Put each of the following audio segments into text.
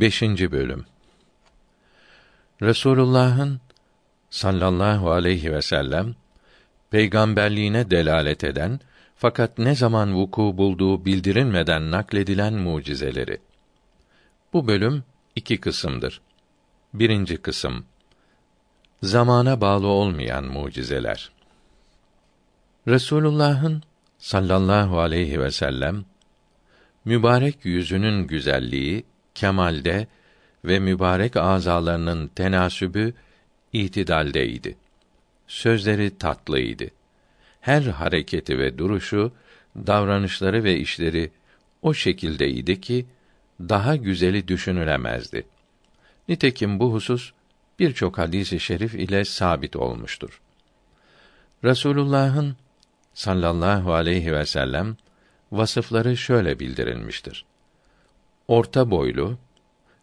5. bölüm Resulullah'ın sallallahu aleyhi ve sellem peygamberliğine delalet eden fakat ne zaman vuku bulduğu bildirilmeden nakledilen mucizeleri. Bu bölüm iki kısımdır. Birinci kısım Zamana bağlı olmayan mucizeler. Resulullah'ın sallallahu aleyhi ve sellem mübarek yüzünün güzelliği kemalde ve mübarek azalarının tenasübü itidaldeydi. Sözleri tatlıydı. Her hareketi ve duruşu, davranışları ve işleri o şekildeydi ki daha güzeli düşünülemezdi. Nitekim bu husus birçok hadis-i şerif ile sabit olmuştur. Rasulullahın, sallallahu aleyhi ve sellem vasıfları şöyle bildirilmiştir orta boylu,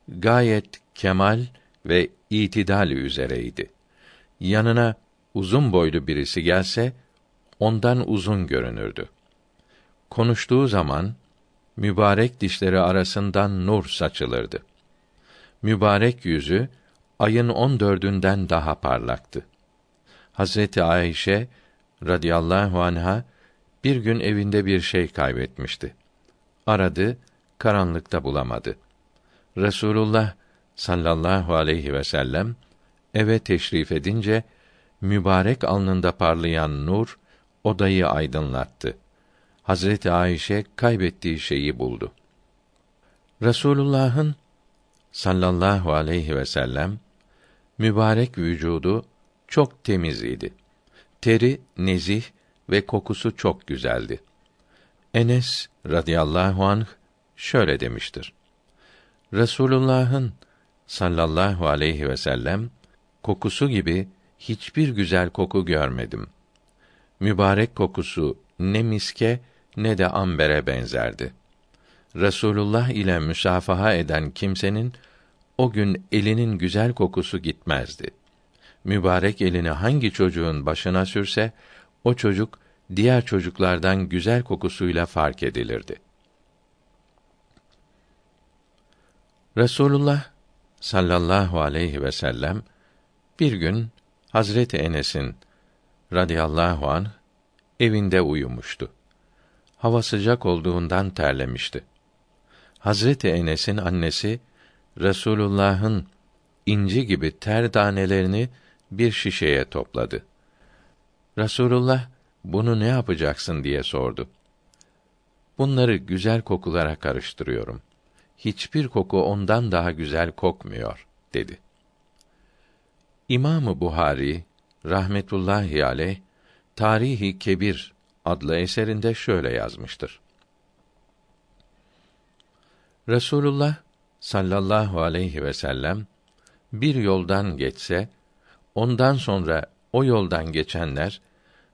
gayet kemal ve itidal üzereydi. Yanına uzun boylu birisi gelse ondan uzun görünürdü. Konuştuğu zaman mübarek dişleri arasından nur saçılırdı. Mübarek yüzü ayın on dördünden daha parlaktı. Hazreti Ayşe radıyallahu anha bir gün evinde bir şey kaybetmişti. Aradı, karanlıkta bulamadı. Resulullah sallallahu aleyhi ve sellem eve teşrif edince mübarek alnında parlayan nur odayı aydınlattı. Hazreti Ayşe kaybettiği şeyi buldu. Resulullah'ın sallallahu aleyhi ve sellem mübarek vücudu çok temiz idi. Teri nezih ve kokusu çok güzeldi. Enes radıyallahu anh şöyle demiştir. Resulullah'ın sallallahu aleyhi ve sellem kokusu gibi hiçbir güzel koku görmedim. Mübarek kokusu ne miske ne de ambere benzerdi. Resulullah ile müsafaha eden kimsenin o gün elinin güzel kokusu gitmezdi. Mübarek elini hangi çocuğun başına sürse o çocuk diğer çocuklardan güzel kokusuyla fark edilirdi.'' Resulullah sallallahu aleyhi ve sellem bir gün Hazreti Enes'in radıyallahu an evinde uyumuştu. Hava sıcak olduğundan terlemişti. Hazreti Enes'in annesi Resulullah'ın inci gibi ter tanelerini bir şişeye topladı. Resulullah bunu ne yapacaksın diye sordu. Bunları güzel kokulara karıştırıyorum hiçbir koku ondan daha güzel kokmuyor dedi. İmamı Buhari rahmetullahi aleyh Tarihi Kebir adlı eserinde şöyle yazmıştır. Resulullah sallallahu aleyhi ve sellem bir yoldan geçse ondan sonra o yoldan geçenler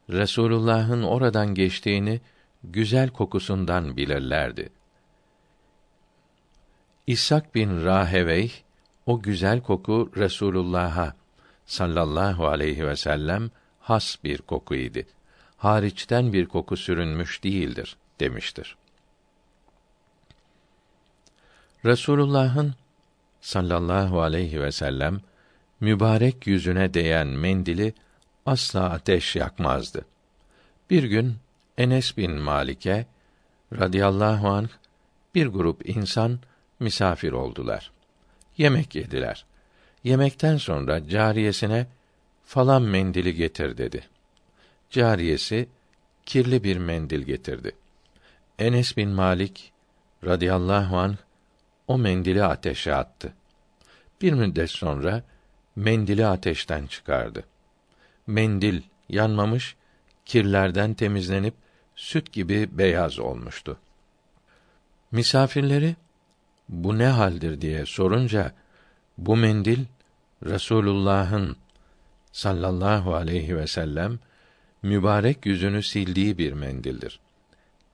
Resulullah'ın oradan geçtiğini güzel kokusundan bilirlerdi İshak bin Rahevey o güzel koku Resulullah'a sallallahu aleyhi ve sellem has bir koku idi. Hariçten bir koku sürünmüş değildir demiştir. Resulullah'ın sallallahu aleyhi ve sellem mübarek yüzüne değen mendili asla ateş yakmazdı. Bir gün Enes bin Malik'e radıyallahu anh bir grup insan misafir oldular. Yemek yediler. Yemekten sonra cariyesine falan mendili getir dedi. Cariyesi kirli bir mendil getirdi. Enes bin Malik radıyallahu anh o mendili ateşe attı. Bir müddet sonra mendili ateşten çıkardı. Mendil yanmamış, kirlerden temizlenip süt gibi beyaz olmuştu. Misafirleri bu ne haldir diye sorunca bu mendil Resulullah'ın sallallahu aleyhi ve sellem mübarek yüzünü sildiği bir mendildir.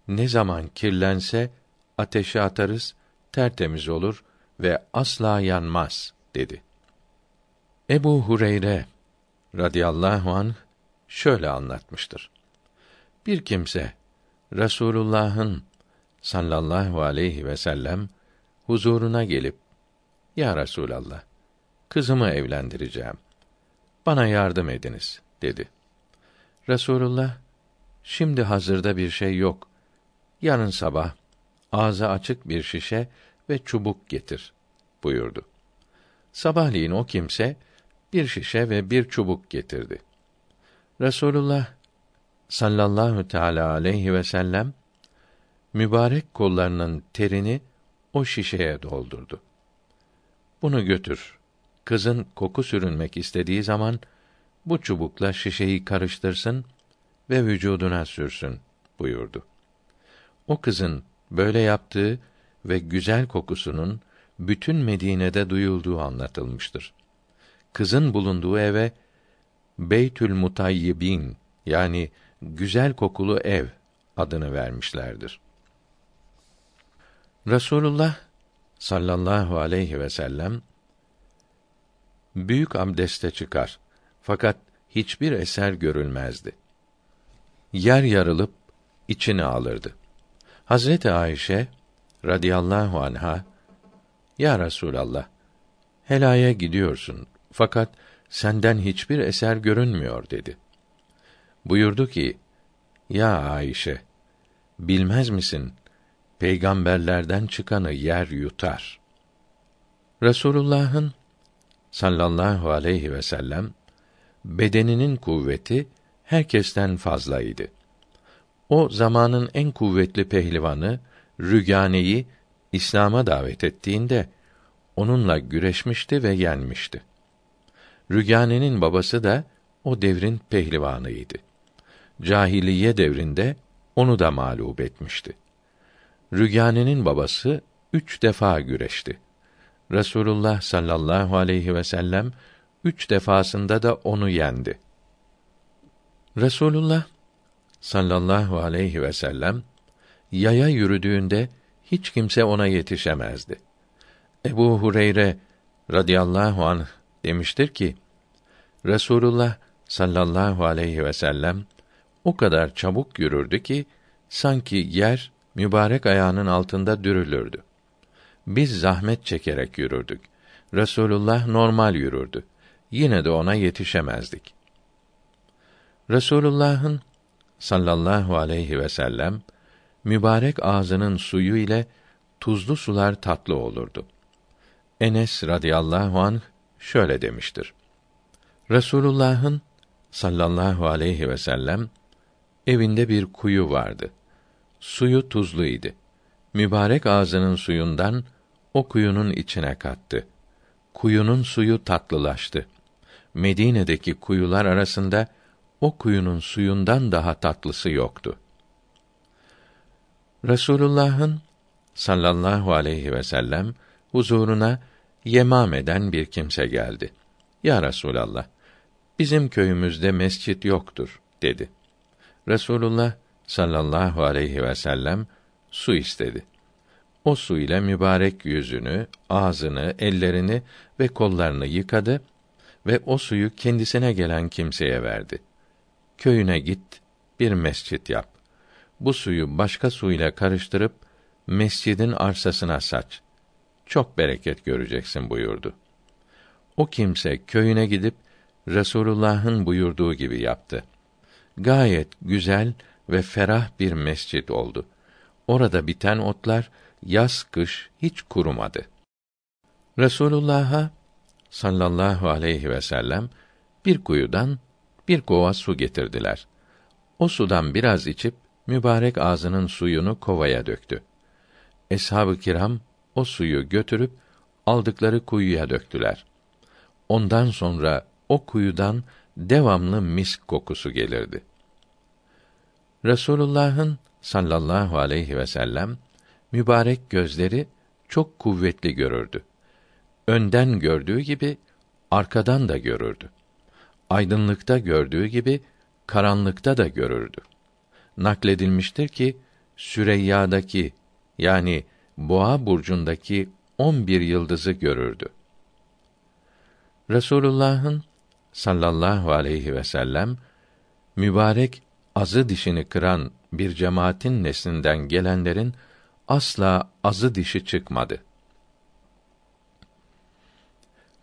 Ne zaman kirlense ateşe atarız, tertemiz olur ve asla yanmaz dedi. Ebu Hureyre radıyallahu anh şöyle anlatmıştır. Bir kimse Resulullah'ın sallallahu aleyhi ve sellem huzuruna gelip "Ya Resulallah, kızımı evlendireceğim. Bana yardım ediniz." dedi. Resulullah "Şimdi hazırda bir şey yok. Yarın sabah ağza açık bir şişe ve çubuk getir." buyurdu. Sabahleyin o kimse bir şişe ve bir çubuk getirdi. Resulullah sallallahu teala aleyhi ve sellem mübarek kollarının terini o şişeye doldurdu. Bunu götür. Kızın koku sürünmek istediği zaman bu çubukla şişeyi karıştırsın ve vücuduna sürsün buyurdu. O kızın böyle yaptığı ve güzel kokusunun bütün Medine'de duyulduğu anlatılmıştır. Kızın bulunduğu eve Beytül Mutayyibin yani güzel kokulu ev adını vermişlerdir. Resulullah sallallahu aleyhi ve sellem büyük abdeste çıkar fakat hiçbir eser görülmezdi. Yer yarılıp içine alırdı. Hazreti Ayşe radıyallahu anha Ya Resulallah helaya gidiyorsun fakat senden hiçbir eser görünmüyor dedi. Buyurdu ki: Ya Ayşe bilmez misin peygamberlerden çıkanı yer yutar. Resulullah'ın sallallahu aleyhi ve sellem bedeninin kuvveti herkesten fazlaydı. O zamanın en kuvvetli pehlivanı Rügane'yi İslam'a davet ettiğinde onunla güreşmişti ve yenmişti. Rügane'nin babası da o devrin pehlivanıydı. Cahiliye devrinde onu da mağlup etmişti. Rügâne'nin babası üç defa güreşti. Resulullah sallallahu aleyhi ve sellem üç defasında da onu yendi. Resulullah sallallahu aleyhi ve sellem yaya yürüdüğünde hiç kimse ona yetişemezdi. Ebu Hureyre radıyallahu anh demiştir ki Resulullah sallallahu aleyhi ve sellem o kadar çabuk yürürdü ki sanki yer mübarek ayağının altında dürülürdü. Biz zahmet çekerek yürürdük. Resulullah normal yürürdü. Yine de ona yetişemezdik. Resulullah'ın sallallahu aleyhi ve sellem mübarek ağzının suyu ile tuzlu sular tatlı olurdu. Enes radıyallahu anh şöyle demiştir. Resulullah'ın sallallahu aleyhi ve sellem evinde bir kuyu vardı. Suyu tuzlu idi. Mübarek ağzının suyundan o kuyunun içine kattı. Kuyunun suyu tatlılaştı. Medine'deki kuyular arasında o kuyunun suyundan daha tatlısı yoktu. Resulullah'ın sallallahu aleyhi ve sellem huzuruna Yemame'den bir kimse geldi. Ya Resulallah, bizim köyümüzde mescit yoktur dedi. Resulullah sallallahu aleyhi ve sellem su istedi. O su ile mübarek yüzünü, ağzını, ellerini ve kollarını yıkadı ve o suyu kendisine gelen kimseye verdi. Köyüne git, bir mescit yap. Bu suyu başka su ile karıştırıp mescidin arsasına saç. Çok bereket göreceksin buyurdu. O kimse köyüne gidip Resulullah'ın buyurduğu gibi yaptı. Gayet güzel ve ferah bir mescit oldu. Orada biten otlar yaz kış hiç kurumadı. Resulullah'a sallallahu aleyhi ve sellem bir kuyudan bir kova su getirdiler. O sudan biraz içip mübarek ağzının suyunu kovaya döktü. Eshab-ı kiram o suyu götürüp aldıkları kuyuya döktüler. Ondan sonra o kuyudan devamlı misk kokusu gelirdi. Resulullah'ın sallallahu aleyhi ve sellem mübarek gözleri çok kuvvetli görürdü. Önden gördüğü gibi arkadan da görürdü. Aydınlıkta gördüğü gibi karanlıkta da görürdü. Nakledilmiştir ki Süreyya'daki yani Boğa burcundaki on bir yıldızı görürdü. Resulullah'ın sallallahu aleyhi ve sellem mübarek azı dişini kıran bir cemaatin neslinden gelenlerin asla azı dişi çıkmadı.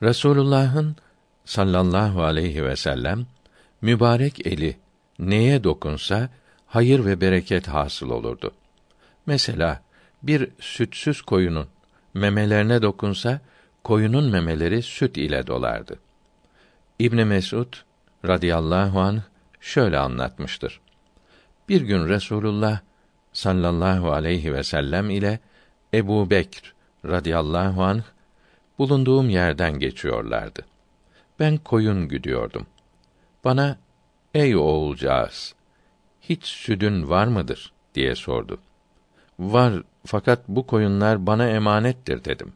Resulullah'ın sallallahu aleyhi ve sellem mübarek eli neye dokunsa hayır ve bereket hasıl olurdu. Mesela bir sütsüz koyunun memelerine dokunsa koyunun memeleri süt ile dolardı. İbn Mesud radıyallahu anh şöyle anlatmıştır. Bir gün Resulullah sallallahu aleyhi ve sellem ile Ebu Bekr radıyallahu anh bulunduğum yerden geçiyorlardı. Ben koyun güdüyordum. Bana ey oğulcağız hiç südün var mıdır diye sordu. Var fakat bu koyunlar bana emanettir dedim.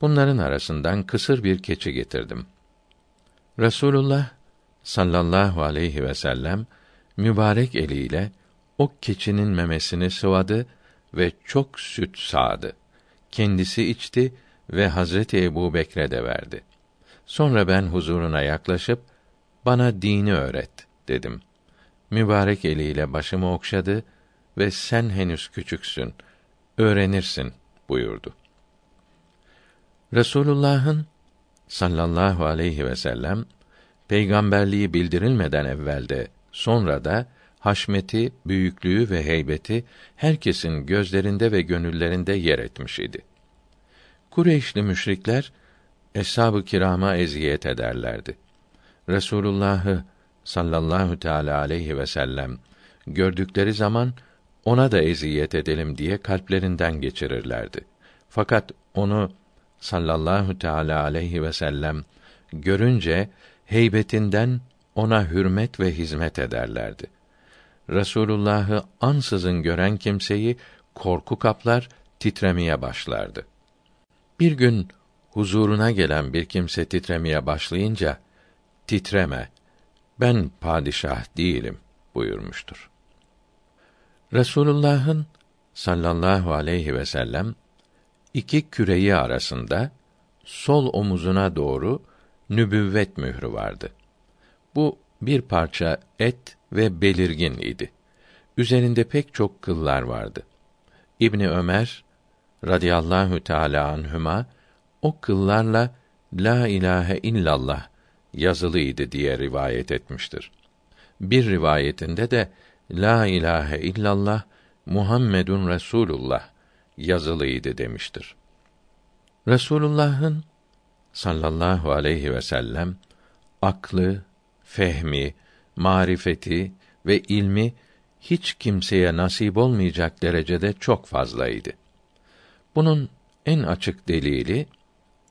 Bunların arasından kısır bir keçi getirdim. Resulullah sallallahu aleyhi ve sellem mübarek eliyle o keçinin memesini sıvadı ve çok süt sağdı. Kendisi içti ve Hazreti Ebu Bekre de verdi. Sonra ben huzuruna yaklaşıp, bana dini öğret dedim. Mübarek eliyle başımı okşadı ve sen henüz küçüksün, öğrenirsin buyurdu. Resulullah'ın sallallahu aleyhi ve sellem peygamberliği bildirilmeden evvelde, sonra da haşmeti, büyüklüğü ve heybeti herkesin gözlerinde ve gönüllerinde yer etmiş idi. Kureyşli müşrikler eshab-ı kirama eziyet ederlerdi. Resulullah'ı sallallahu teala aleyhi ve sellem gördükleri zaman ona da eziyet edelim diye kalplerinden geçirirlerdi. Fakat onu sallallahu teala aleyhi ve sellem görünce heybetinden ona hürmet ve hizmet ederlerdi. Resulullah'ı ansızın gören kimseyi korku kaplar, titremeye başlardı. Bir gün huzuruna gelen bir kimse titremeye başlayınca titreme ben padişah değilim buyurmuştur. Resulullah'ın sallallahu aleyhi ve sellem iki küreyi arasında sol omuzuna doğru nübüvvet mührü vardı. Bu bir parça et ve belirgin idi. Üzerinde pek çok kıllar vardı. İbni Ömer radıyallahu teala anhuma, o kıllarla la ilahe illallah yazılıydı diye rivayet etmiştir. Bir rivayetinde de la ilahe illallah Muhammedun Resulullah yazılıydı demiştir. Resulullah'ın sallallahu aleyhi ve sellem aklı, fehmi, marifeti ve ilmi hiç kimseye nasip olmayacak derecede çok fazlaydı. Bunun en açık delili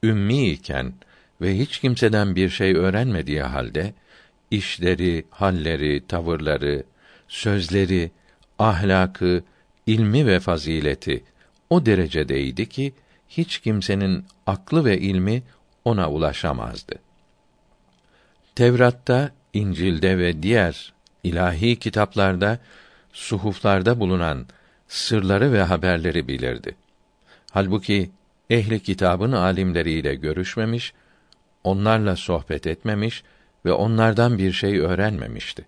ümmi iken ve hiç kimseden bir şey öğrenmediği halde işleri, halleri, tavırları, sözleri, ahlakı, ilmi ve fazileti o derecedeydi ki hiç kimsenin aklı ve ilmi ona ulaşamazdı. Tevrat'ta, İncil'de ve diğer ilahi kitaplarda, suhuflarda bulunan sırları ve haberleri bilirdi. Halbuki ehli kitabın alimleriyle görüşmemiş, onlarla sohbet etmemiş ve onlardan bir şey öğrenmemişti.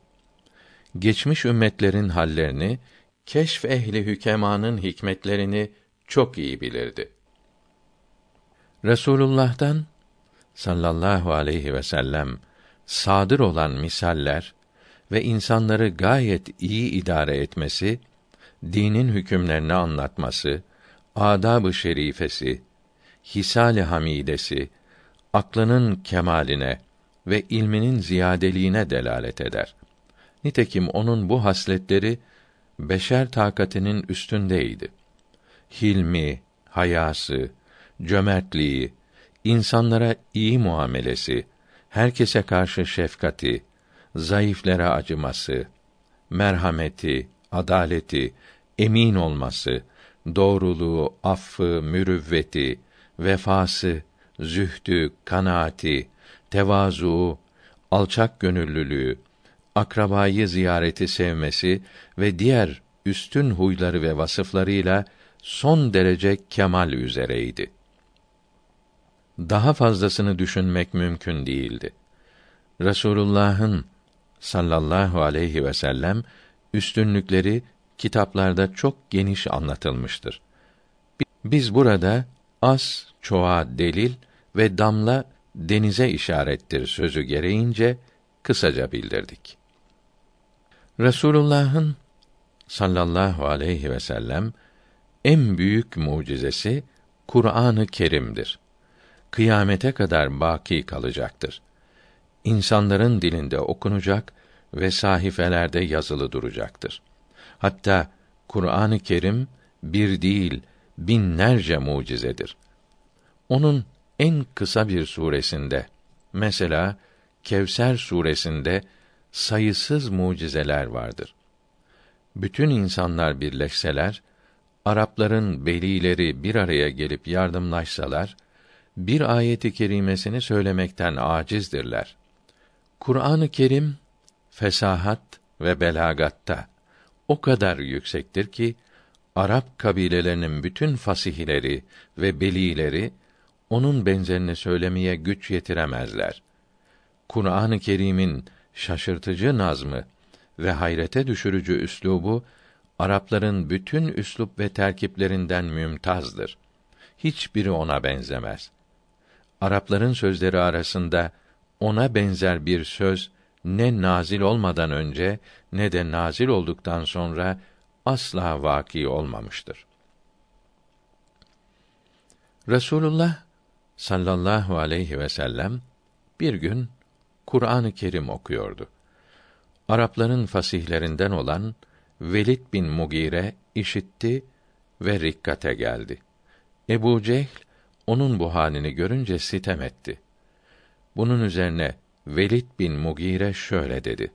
Geçmiş ümmetlerin hallerini, keşf ehli hükemanın hikmetlerini çok iyi bilirdi. Resulullah'tan sallallahu aleyhi ve sellem sadır olan misaller ve insanları gayet iyi idare etmesi, dinin hükümlerini anlatması, adab-ı şerifesi, hisal-i hamidesi, aklının kemaline ve ilminin ziyadeliğine delalet eder. Nitekim onun bu hasletleri beşer takatinin üstündeydi. Hilmi, hayası, cömertliği, insanlara iyi muamelesi, herkese karşı şefkati, zayıflara acıması, merhameti, adaleti, emin olması, doğruluğu, affı, mürüvveti, vefası, zühdü, kanaati, tevazu, alçak gönüllülüğü, akrabayı ziyareti sevmesi ve diğer üstün huyları ve vasıflarıyla son derece kemal üzereydi daha fazlasını düşünmek mümkün değildi. Resulullah'ın sallallahu aleyhi ve sellem üstünlükleri kitaplarda çok geniş anlatılmıştır. Biz burada az, çoğa delil ve damla denize işarettir sözü gereğince kısaca bildirdik. Resulullah'ın sallallahu aleyhi ve sellem en büyük mucizesi Kur'an-ı Kerim'dir kıyamete kadar baki kalacaktır. İnsanların dilinde okunacak ve sahifelerde yazılı duracaktır. Hatta Kur'an-ı Kerim bir değil, binlerce mucizedir. Onun en kısa bir suresinde, mesela Kevser suresinde sayısız mucizeler vardır. Bütün insanlar birleşseler, Arapların belileri bir araya gelip yardımlaşsalar, bir ayeti kerimesini söylemekten acizdirler. Kur'an-ı Kerim fesahat ve belagatta o kadar yüksektir ki Arap kabilelerinin bütün fasihleri ve belileri onun benzerini söylemeye güç yetiremezler. Kur'an-ı Kerim'in şaşırtıcı nazmı ve hayrete düşürücü üslubu Arapların bütün üslup ve terkiplerinden mümtazdır. Hiçbiri ona benzemez. Arapların sözleri arasında ona benzer bir söz ne nazil olmadan önce ne de nazil olduktan sonra asla vaki olmamıştır. Resulullah sallallahu aleyhi ve sellem bir gün Kur'an-ı Kerim okuyordu. Arapların fasihlerinden olan Velid bin Mugire işitti ve rikkate geldi. Ebu Cehl onun bu halini görünce sitem etti. Bunun üzerine Velid bin Mugire şöyle dedi: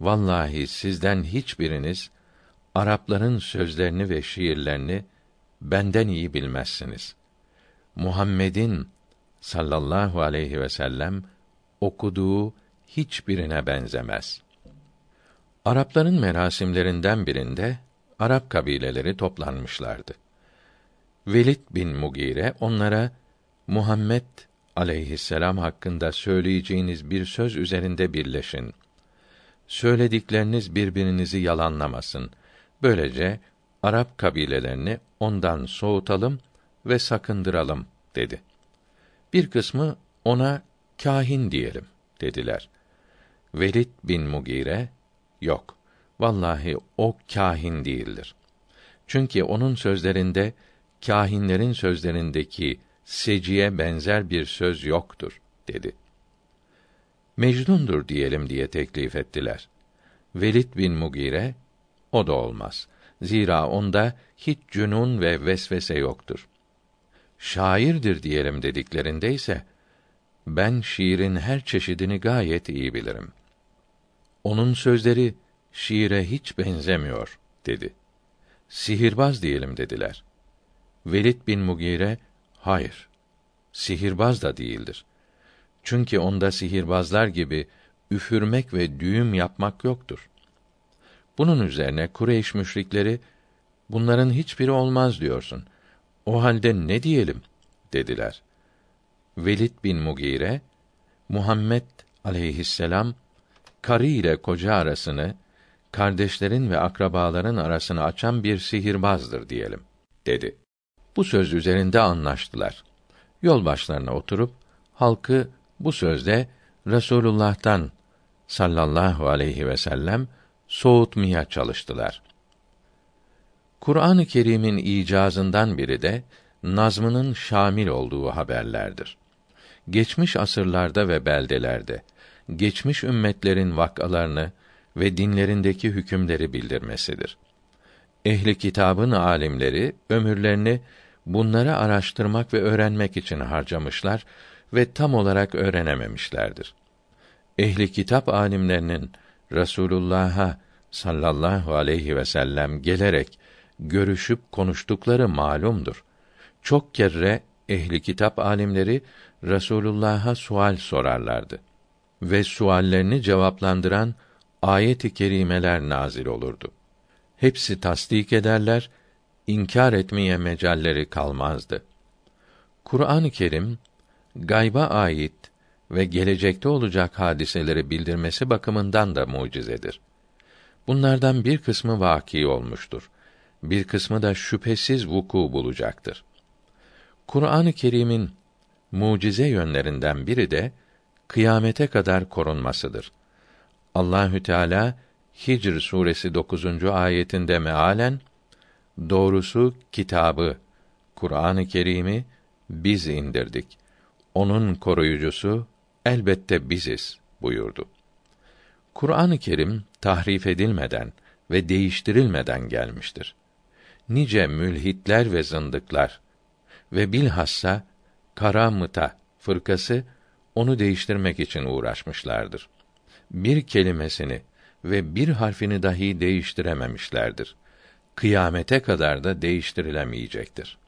Vallahi sizden hiçbiriniz Arapların sözlerini ve şiirlerini benden iyi bilmezsiniz. Muhammed'in sallallahu aleyhi ve sellem okuduğu hiçbirine benzemez. Arapların merasimlerinden birinde Arap kabileleri toplanmışlardı. Velid bin Mugire onlara Muhammed aleyhisselam hakkında söyleyeceğiniz bir söz üzerinde birleşin. Söyledikleriniz birbirinizi yalanlamasın. Böylece Arap kabilelerini ondan soğutalım ve sakındıralım dedi. Bir kısmı ona kahin diyelim dediler. Velid bin Mugire yok. Vallahi o kahin değildir. Çünkü onun sözlerinde kâhinlerin sözlerindeki seciye benzer bir söz yoktur dedi. Mecnundur diyelim diye teklif ettiler. Velid bin Mugire o da olmaz. Zira onda hiç cünun ve vesvese yoktur. Şairdir diyelim dediklerinde ise ben şiirin her çeşidini gayet iyi bilirim. Onun sözleri şiire hiç benzemiyor dedi. Sihirbaz diyelim dediler. Velid bin Mugire hayır. Sihirbaz da değildir. Çünkü onda sihirbazlar gibi üfürmek ve düğüm yapmak yoktur. Bunun üzerine Kureyş müşrikleri bunların hiçbiri olmaz diyorsun. O halde ne diyelim? dediler. Velid bin Mugire Muhammed aleyhisselam karı ile koca arasını kardeşlerin ve akrabaların arasını açan bir sihirbazdır diyelim dedi bu söz üzerinde anlaştılar. Yol başlarına oturup halkı bu sözde Resulullah'tan sallallahu aleyhi ve sellem soğutmaya çalıştılar. Kur'an-ı Kerim'in icazından biri de nazmının şamil olduğu haberlerdir. Geçmiş asırlarda ve beldelerde geçmiş ümmetlerin vakalarını ve dinlerindeki hükümleri bildirmesidir. Ehli kitabın alimleri ömürlerini bunları araştırmak ve öğrenmek için harcamışlar ve tam olarak öğrenememişlerdir. Ehli kitap alimlerinin Resulullah'a sallallahu aleyhi ve sellem gelerek görüşüp konuştukları malumdur. Çok kere ehli kitap alimleri Resulullah'a sual sorarlardı ve suallerini cevaplandıran ayet-i kerimeler nazil olurdu. Hepsi tasdik ederler inkar etmeye mecalleri kalmazdı. Kur'an-ı Kerim gayba ait ve gelecekte olacak hadiseleri bildirmesi bakımından da mucizedir. Bunlardan bir kısmı vaki olmuştur. Bir kısmı da şüphesiz vuku bulacaktır. Kur'an-ı Kerim'in mucize yönlerinden biri de kıyamete kadar korunmasıdır. Allahü Teala Hicr suresi 9. ayetinde mealen Doğrusu kitabı, Kur'an-ı Kerim'i biz indirdik. Onun koruyucusu elbette biziz buyurdu. Kur'an-ı Kerim tahrif edilmeden ve değiştirilmeden gelmiştir. Nice mülhitler ve zındıklar ve bilhassa Kara Mıta fırkası onu değiştirmek için uğraşmışlardır. Bir kelimesini ve bir harfini dahi değiştirememişlerdir kıyamete kadar da değiştirilemeyecektir.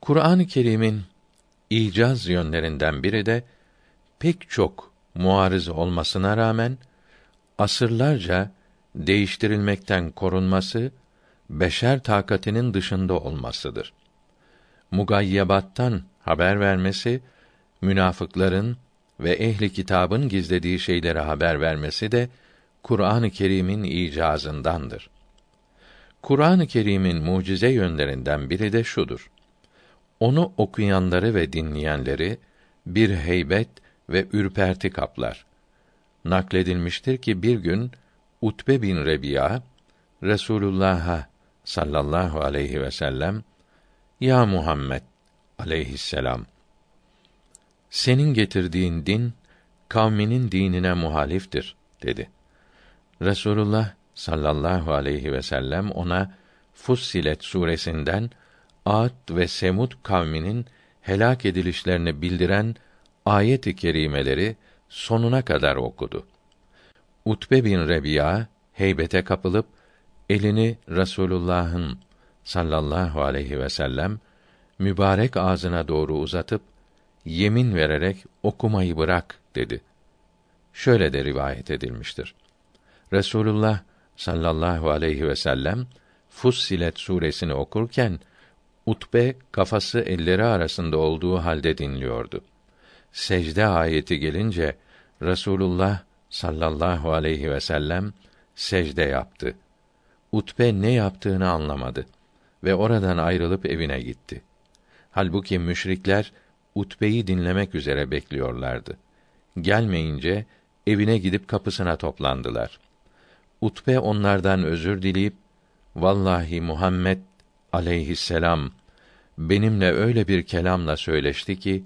Kur'an-ı Kerim'in icaz yönlerinden biri de pek çok muarız olmasına rağmen asırlarca değiştirilmekten korunması beşer takatinin dışında olmasıdır. Mugayyebattan haber vermesi münafıkların ve ehli kitabın gizlediği şeylere haber vermesi de Kur'an-ı Kerim'in icazındandır. Kur'an-ı Kerim'in mucize yönlerinden biri de şudur. Onu okuyanları ve dinleyenleri bir heybet ve ürperti kaplar. Nakledilmiştir ki bir gün Utbe bin Rebiya Resulullah'a sallallahu aleyhi ve sellem ya Muhammed aleyhisselam senin getirdiğin din kavminin dinine muhaliftir dedi. Resulullah sallallahu aleyhi ve sellem ona Fussilet suresinden Ad ve Semud kavminin helak edilişlerini bildiren ayet-i kerimeleri sonuna kadar okudu. Utbe bin Rebiya heybete kapılıp elini Resulullah'ın sallallahu aleyhi ve sellem mübarek ağzına doğru uzatıp yemin vererek okumayı bırak dedi. Şöyle de rivayet edilmiştir. Resulullah sallallahu aleyhi ve sellem Fussilet suresini okurken Utbe kafası elleri arasında olduğu halde dinliyordu. Secde ayeti gelince Resulullah sallallahu aleyhi ve sellem secde yaptı. Utbe ne yaptığını anlamadı ve oradan ayrılıp evine gitti. Halbuki müşrikler Utbe'yi dinlemek üzere bekliyorlardı. Gelmeyince evine gidip kapısına toplandılar.'' Utbe onlardan özür dileyip vallahi Muhammed aleyhisselam benimle öyle bir kelamla söyleşti ki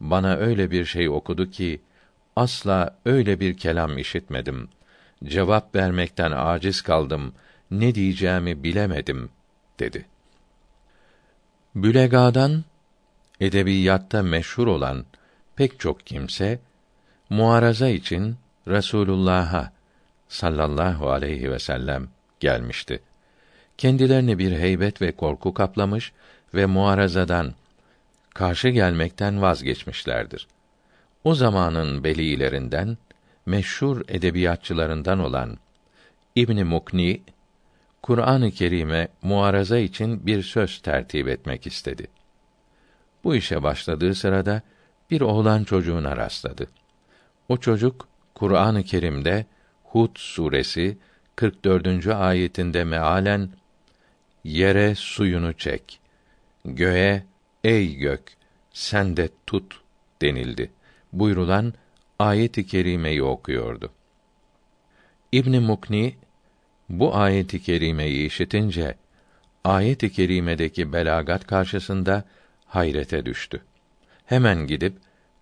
bana öyle bir şey okudu ki asla öyle bir kelam işitmedim. Cevap vermekten aciz kaldım. Ne diyeceğimi bilemedim." dedi. Bülega'dan edebiyatta meşhur olan pek çok kimse muaraza için Resulullah'a sallallahu aleyhi ve sellem gelmişti. Kendilerini bir heybet ve korku kaplamış ve muarazadan karşı gelmekten vazgeçmişlerdir. O zamanın belilerinden meşhur edebiyatçılarından olan İbn Mukni Kur'an-ı Kerim'e muaraza için bir söz tertip etmek istedi. Bu işe başladığı sırada bir oğlan çocuğuna rastladı. O çocuk Kur'an-ı Kerim'de Hud suresi 44. ayetinde mealen yere suyunu çek. Göğe ey gök sen de tut denildi. Buyurulan ayet-i kerimeyi okuyordu. İbn Mukni bu ayet-i kerimeyi işitince ayet-i kerimedeki belagat karşısında hayrete düştü. Hemen gidip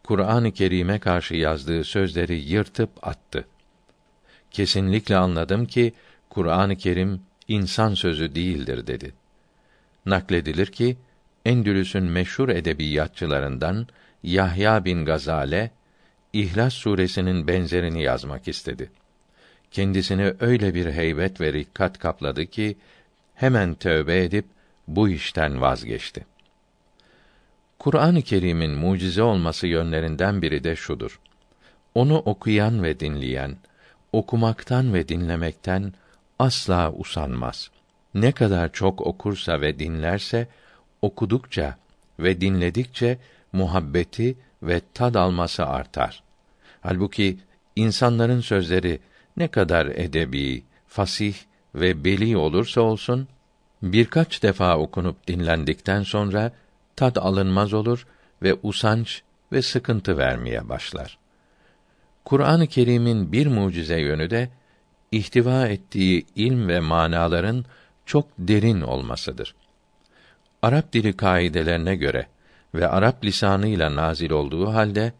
Kur'an-ı Kerim'e karşı yazdığı sözleri yırtıp attı kesinlikle anladım ki Kur'an-ı Kerim insan sözü değildir dedi. Nakledilir ki Endülüs'ün meşhur edebiyatçılarından Yahya bin Gazale İhlas suresinin benzerini yazmak istedi. Kendisini öyle bir heybet ve rikkat kapladı ki hemen tövbe edip bu işten vazgeçti. Kur'an-ı Kerim'in mucize olması yönlerinden biri de şudur. Onu okuyan ve dinleyen okumaktan ve dinlemekten asla usanmaz. Ne kadar çok okursa ve dinlerse, okudukça ve dinledikçe muhabbeti ve tad alması artar. Halbuki insanların sözleri ne kadar edebi, fasih ve beli olursa olsun, birkaç defa okunup dinlendikten sonra tad alınmaz olur ve usanç ve sıkıntı vermeye başlar. Kur'an-ı Kerim'in bir mucize yönü de ihtiva ettiği ilm ve manaların çok derin olmasıdır. Arap dili kaidelerine göre ve Arap lisanıyla nazil olduğu halde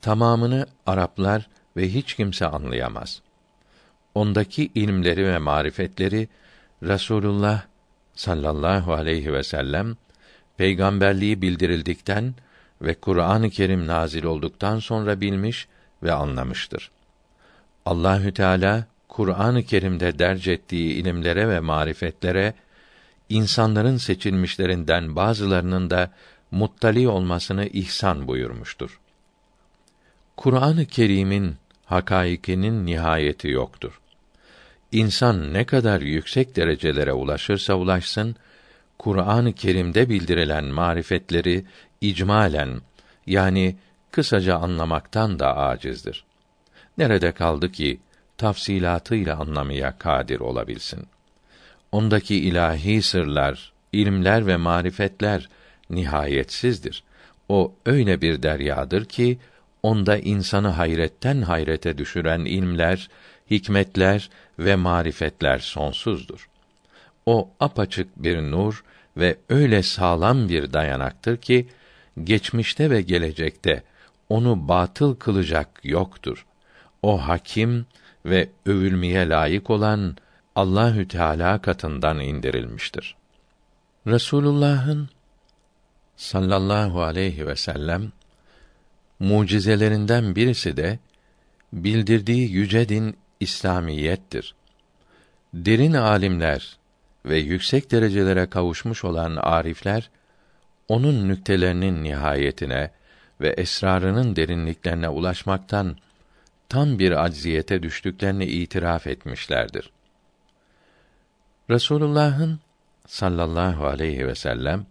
tamamını Araplar ve hiç kimse anlayamaz. Ondaki ilimleri ve marifetleri Rasulullah sallallahu aleyhi ve sellem peygamberliği bildirildikten ve Kur'an-ı Kerim nazil olduktan sonra bilmiş ve anlamıştır. Allahü Teala Kur'an-ı Kerim'de derc ettiği ilimlere ve marifetlere insanların seçilmişlerinden bazılarının da muttali olmasını ihsan buyurmuştur. Kur'an-ı Kerim'in hakaikinin nihayeti yoktur. İnsan ne kadar yüksek derecelere ulaşırsa ulaşsın, Kur'an-ı Kerim'de bildirilen marifetleri icmalen yani kısaca anlamaktan da acizdir. Nerede kaldı ki tafsilatıyla anlamaya kadir olabilsin? Ondaki ilahi sırlar, ilimler ve marifetler nihayetsizdir. O öyle bir deryadır ki onda insanı hayretten hayrete düşüren ilimler, hikmetler ve marifetler sonsuzdur. O apaçık bir nur ve öyle sağlam bir dayanaktır ki geçmişte ve gelecekte onu batıl kılacak yoktur. O hakim ve övülmeye layık olan Allahü Teala katından indirilmiştir. Resulullah'ın sallallahu aleyhi ve sellem mucizelerinden birisi de bildirdiği yüce din İslamiyettir. Derin alimler ve yüksek derecelere kavuşmuş olan arifler onun nüktelerinin nihayetine ve esrarının derinliklerine ulaşmaktan tam bir acziyete düştüklerini itiraf etmişlerdir. Resulullah'ın sallallahu aleyhi ve sellem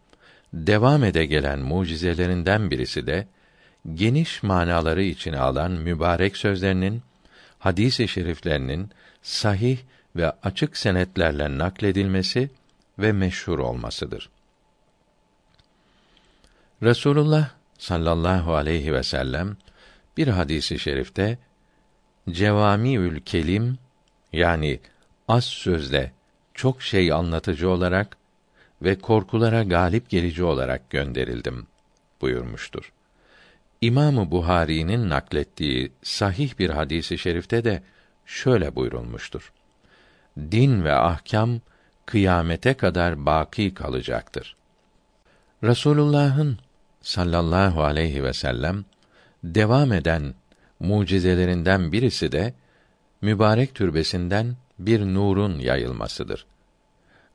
devam ede gelen mucizelerinden birisi de geniş manaları içine alan mübarek sözlerinin hadis-i şeriflerinin sahih ve açık senetlerle nakledilmesi ve meşhur olmasıdır. Resulullah sallallahu aleyhi ve sellem bir hadisi şerifte cevami ülkelim yani az sözle çok şey anlatıcı olarak ve korkulara galip gelici olarak gönderildim buyurmuştur. İmamı Buhari'nin naklettiği sahih bir hadisi şerifte de şöyle buyurulmuştur. Din ve ahkam kıyamete kadar baki kalacaktır. Rasulullahın sallallahu aleyhi ve sellem devam eden mucizelerinden birisi de mübarek türbesinden bir nurun yayılmasıdır.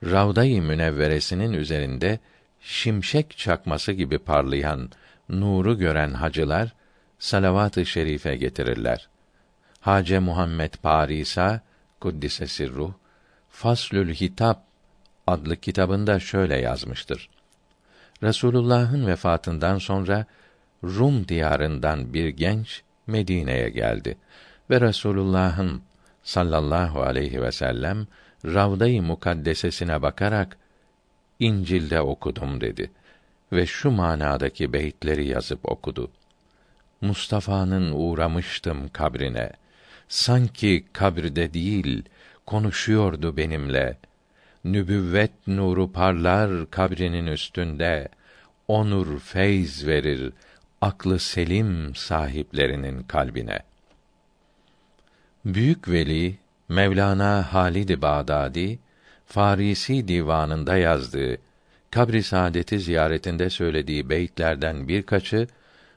Ravda-i Münevveresinin üzerinde şimşek çakması gibi parlayan nuru gören hacılar salavat-ı şerife getirirler. Hace Muhammed Parisa kuddise sirruh Faslül Hitap adlı kitabında şöyle yazmıştır. Resulullah'ın vefatından sonra Rum diyarından bir genç Medine'ye geldi ve Resulullah'ın sallallahu aleyhi ve sellem Ravda-i Mukaddesesine bakarak İncil'de okudum dedi ve şu manadaki beyitleri yazıp okudu. Mustafa'nın uğramıştım kabrine. Sanki kabirde değil, konuşuyordu benimle nübüvvet nuru parlar kabrinin üstünde onur feyz verir aklı selim sahiplerinin kalbine. Büyük veli Mevlana Halid-i Bağdadi Farisi divanında yazdığı kabri saadeti ziyaretinde söylediği beyitlerden birkaçı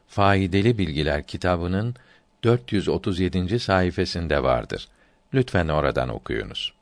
Faideli Bilgiler kitabının 437. sayfasında vardır. Lütfen oradan okuyunuz.